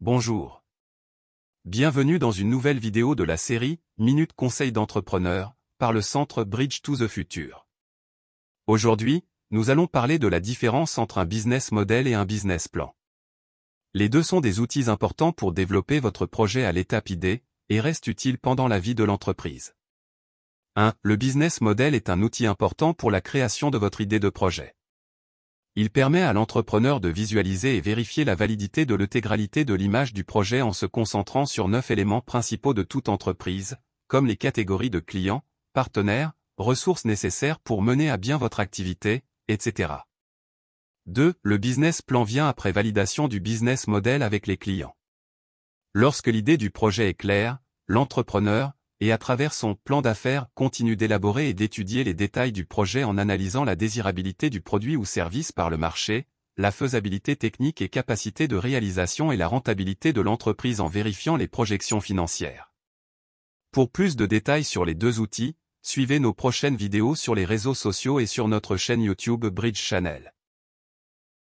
Bonjour. Bienvenue dans une nouvelle vidéo de la série Minute Conseil d'entrepreneur par le centre Bridge to the Future. Aujourd'hui, nous allons parler de la différence entre un business model et un business plan. Les deux sont des outils importants pour développer votre projet à l'étape idée et restent utiles pendant la vie de l'entreprise. 1. Le business model est un outil important pour la création de votre idée de projet. Il permet à l'entrepreneur de visualiser et vérifier la validité de l'intégralité de l'image du projet en se concentrant sur neuf éléments principaux de toute entreprise, comme les catégories de clients, partenaires, ressources nécessaires pour mener à bien votre activité, etc. 2. Le business plan vient après validation du business model avec les clients. Lorsque l'idée du projet est claire, l'entrepreneur, et à travers son plan d'affaires continue d'élaborer et d'étudier les détails du projet en analysant la désirabilité du produit ou service par le marché, la faisabilité technique et capacité de réalisation et la rentabilité de l'entreprise en vérifiant les projections financières. Pour plus de détails sur les deux outils, suivez nos prochaines vidéos sur les réseaux sociaux et sur notre chaîne YouTube Bridge Channel.